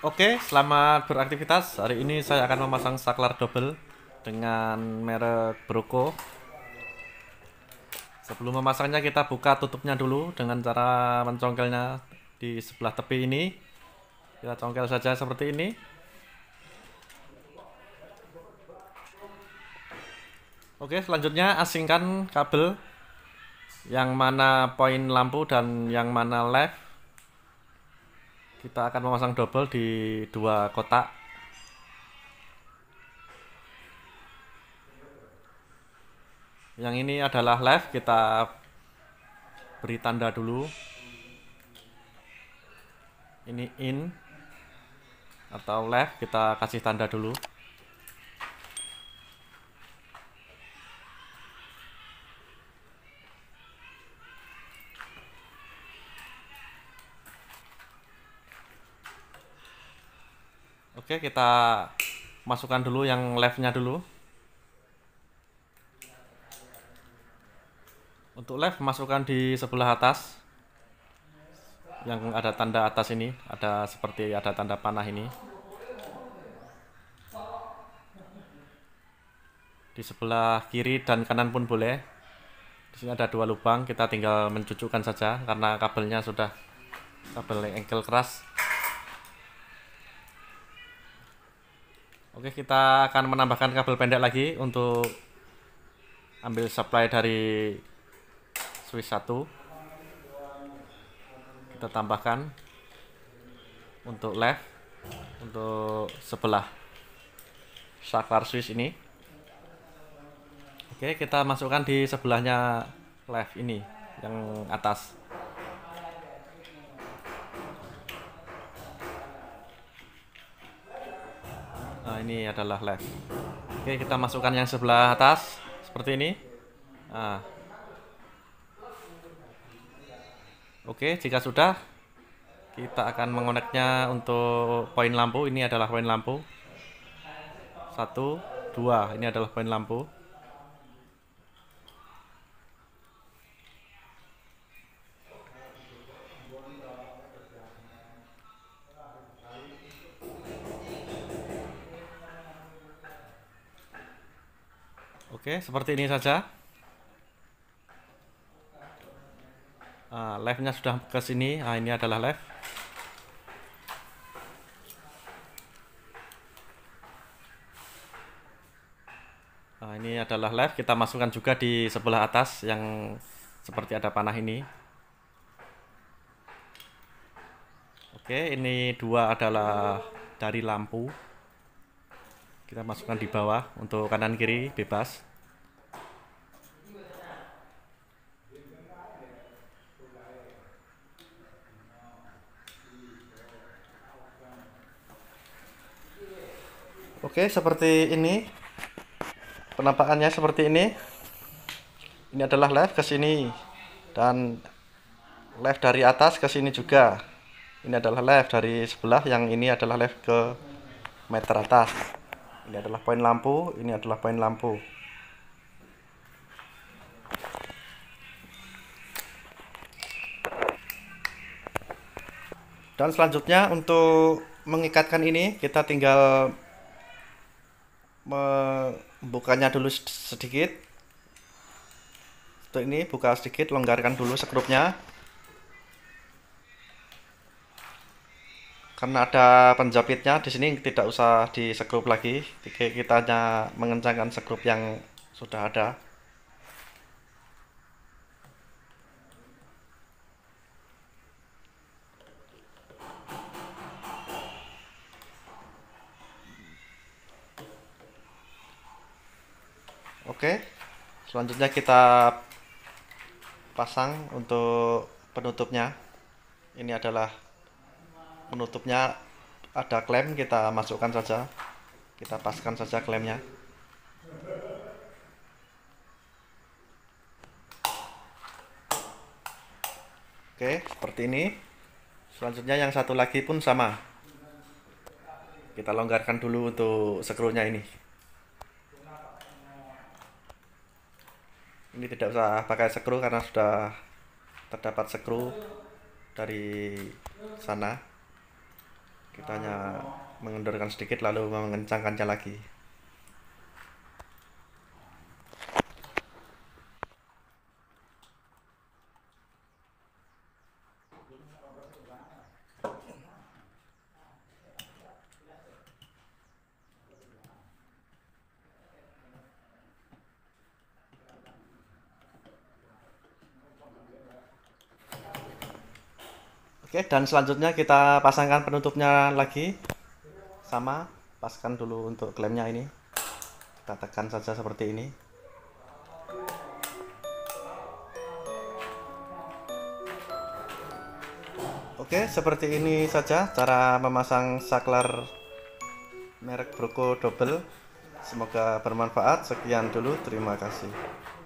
Oke, selamat beraktivitas. Hari ini saya akan memasang saklar double dengan merek Broco. Sebelum memasangnya kita buka tutupnya dulu dengan cara mencongkelnya di sebelah tepi ini. Kita congkel saja seperti ini. Oke, selanjutnya asingkan kabel yang mana poin lampu dan yang mana left kita akan memasang double di dua kotak. Yang ini adalah left, kita beri tanda dulu. Ini in atau left, kita kasih tanda dulu. Oke, kita masukkan dulu yang left nya dulu. Untuk left masukkan di sebelah atas. Yang ada tanda atas ini, ada seperti ada tanda panah ini. Di sebelah kiri dan kanan pun boleh. Di sini ada dua lubang, kita tinggal mencucukkan saja karena kabelnya sudah kabel engkel keras Oke, kita akan menambahkan kabel pendek lagi untuk ambil supply dari switch 1. Kita tambahkan untuk left untuk sebelah saklar switch ini. Oke, kita masukkan di sebelahnya left ini yang atas. ini adalah left. Oke, kita masukkan yang sebelah atas seperti ini. Nah. Oke, jika sudah kita akan mengoneknya untuk poin lampu. Ini adalah poin lampu. Satu, dua. Ini adalah poin lampu. Oke, seperti ini saja. Uh, live-nya sudah ke sini. Nah, ini adalah live. Nah, ini adalah live. Kita masukkan juga di sebelah atas yang seperti ada panah ini. Oke, ini dua adalah dari lampu. Kita masukkan di bawah untuk kanan kiri bebas. Oke, seperti ini. Penampakannya seperti ini. Ini adalah left ke sini dan left dari atas ke sini juga. Ini adalah left dari sebelah, yang ini adalah left ke meter atas. Ini adalah poin lampu, ini adalah poin lampu. Dan selanjutnya untuk mengikatkan ini kita tinggal membukanya dulu sedikit untuk ini buka sedikit longgarkan dulu sekrupnya karena ada penjepitnya di sini tidak usah disekrup lagi kita hanya mengencangkan sekrup yang sudah ada Oke. Selanjutnya kita pasang untuk penutupnya. Ini adalah penutupnya ada klem kita masukkan saja. Kita paskan saja klemnya. Oke, seperti ini. Selanjutnya yang satu lagi pun sama. Kita longgarkan dulu untuk skrunya ini. ini tidak usah pakai sekru karena sudah terdapat sekru dari sana kita hanya mengendurkan sedikit lalu mengencangkannya lagi Oke, dan selanjutnya kita pasangkan penutupnya lagi. Sama, paskan dulu untuk klemnya ini. Kita tekan saja seperti ini. Oke, seperti ini saja cara memasang saklar merek Broko Double. Semoga bermanfaat. Sekian dulu, terima kasih.